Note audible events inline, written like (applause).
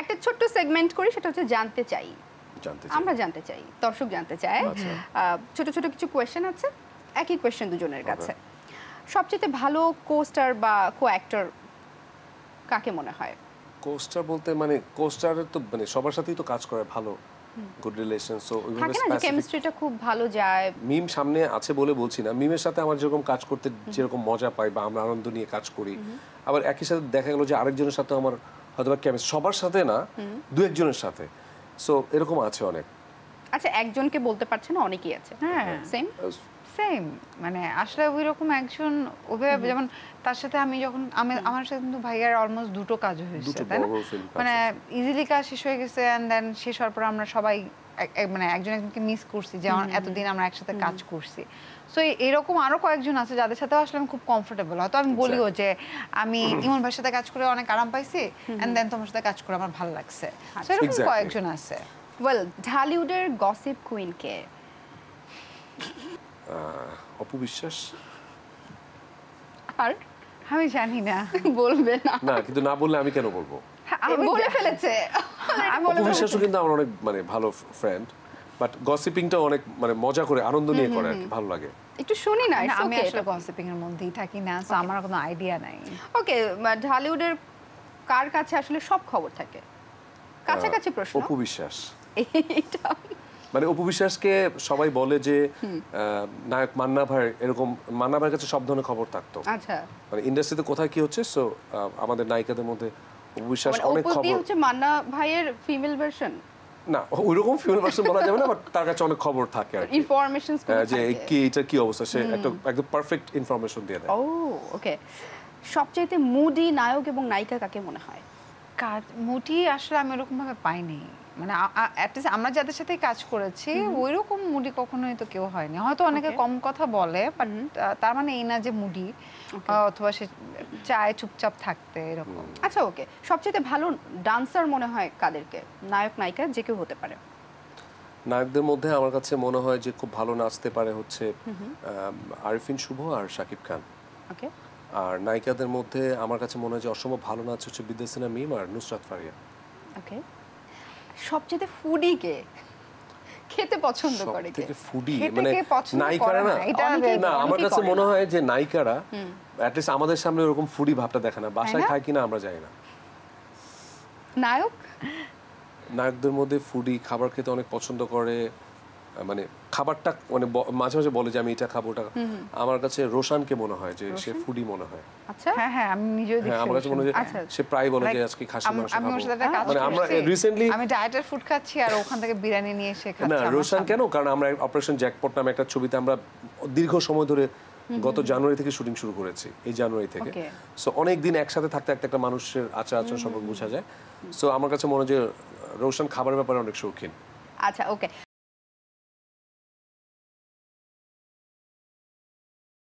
একটা ছোট্ট সেগমেন্ট করি সেটা হচ্ছে জানতে চাই আমরা জানতে চাই দর্শক জানতে চায় আচ্ছা। ছোট ছোট কিছু কোয়েশ্চেন আছে একই কোয়েশ্চেন দুজনের কাছে সবচেয়ে ভালো কোস্টার বা কো অ্যাক্টর কাকে মনে হয় কোস্টার বলতে মানে কোস্টার তো মানে সবার সাথেই তো কাজ করে ভালো গুড রিলেশন সো ওইভাবে কেমিস্ট্রিটা খুব ভালো যায় মিম সামনে আছে বলে বলছি না মিমের সাথে আমার যেরকম কাজ করতে যেরকম মজা পাই বা আমরা আনন্দ নিয়ে কাজ করি আবার একই সাথে দেখা গেল যে আরেকজনের সাথে আমার অথবা বা কেমিস্ট সবার সাথে না দু একজনের সাথে সো এরকম আছে অনেক আচ্ছা একজনকে বলতে পারছে না অনেকেই আছে হ্যাঁ সেম হ্যাঁ। সেম মানে আসলে ওই রকম একজন অভিভাবক যেমন তার সাথে আমি যখন আমি আমার সাথে কিন্তু ভাইয়ার অলমোস্ট দুটো কাজ হয়েছে তাই না মানে ইজিলি কাজ শেষ হয়ে গেছে অ্যান্ড দেন শেষ হওয়ার পর আমরা সবাই মানে একজন একজনকে মিস করছি যেমন এতদিন আমরা একসাথে কাজ করছি সো এরকম আরও কয়েকজন আছে যাদের সাথে আসলে আমি খুব কমফোর্টেবল হয়তো আমি বলিও যে আমি ইমন ভাইয়ের সাথে কাজ করে অনেক আরাম পাইছি অ্যান্ড দেন তোমার সাথে কাজ করে আমার ভালো লাগছে সো এরকম কয়েকজন আছে ওয়েল ঢালিউডের গসিপ কুইনকে অপু বিশ্বাস আর আমি জানি না বলবে না না কিন্তু না বললে আমি কেন বলবো হ্যাঁ, (laughs) বলে ফেলেছে অপু বিশ্বাসও কিন্তু আমার অনেক মানে ভালো ফ্রেন্ড বাট গসিপিংটা অনেক মানে মজা করে আনন্দ নিয়ে করে আর কি ভালো লাগে একটু শুনি না আমি আসলে গসিপিং এর মধ্যেই থাকি না সো আমার কোনো আইডিয়া নাই ওকে হলিউডের কার কাছে আসলে সব খবর থাকে কাছাকাছি প্রশ্ন অপু বিশ্বাস (laughs) এইটা মানে অপু সবাই বলে যে নায়ক মান্না ভাই এরকম মান্না ভাইয়ের কাছে সব ধরনের খবর থাকতো আচ্ছা মানে ইন্ডাস্ট্রিতে কোথায় কি হচ্ছে সো আমাদের নায়িকাদের মধ্যে অপু মানে অনেক খবর হচ্ছে মান্না ভাইয়ের ফিমেল ভার্সন না ওইরকম ফিমেল ভার্সন বলা যাবে না বাট তার কাছে অনেক খবর থাকে আর ইনফরমেশন যে কি এটা কি অবস্থা সে একটা একদম পারফেক্ট ইনফরমেশন দিয়ে দেয় ও ওকে সবচাইতে মুডি নায়ক এবং নায়িকা কাকে মনে হয় কাজ মুটি আসলে আমি ওরকমভাবে পাইনি মানে আমরা যাদের সাথে কাজ করেছি ওইরকম মুডি কখনোই তো কেউ হয়নি হয়তো অনেকে কম কথা বলে বাট তার মানে এই না যে মুডি অথবা সে চায় চুপচাপ থাকতে এরকম আচ্ছা ওকে সবচেয়ে ভালো ডান্সার মনে হয় কাদেরকে নায়ক নায়িকা যে কেউ হতে পারে নায়কদের মধ্যে আমার কাছে মনে হয় যে খুব ভালো নাচতে পারে হচ্ছে আরিফিন শুভ আর শাকিব খান ওকে আর নায়িকাদের মধ্যে আমার কাছে মনে হয় যে অসম্ভব ভালো নাচ হচ্ছে বিদ্যাসিনা মিম আর নুসরাত ফারিয়া ওকে সবচেয়ে ফুডি কে খেতে পছন্দ করে কে ফুডি মানে নায়িকারা না না আমার কাছে মনে হয় যে নায়িকারা অ্যাট লিস্ট আমাদের সামনে ওরকম ফুডি ভাবটা দেখে না বাসায় খায় কিনা আমরা জানি না নায়ক নায়কদের মধ্যে ফুডি খাবার খেতে অনেক পছন্দ করে মানে খাবারটা মানে মাঝে মাঝে বলে যে আমি এটা খাবো ওটা আমার কাছে রোশানকে মনে হয় যে সে ফুডি মনে হয় কারণ আমরা অপারেশন জ্যাকপট নামে একটা ছবিতে আমরা দীর্ঘ সময় ধরে গত জানুয়ারি থেকে শুটিং শুরু করেছি এই জানুয়ারি থেকে সো একসাথে থাকতে থাকতে একটা মানুষের আচার আচরণ সম্পর্কে বোঝা যায় সো আমার কাছে মনে হয় যে রোশান খাবার ব্যাপারে অনেক শৌখিন আচ্ছা ওকে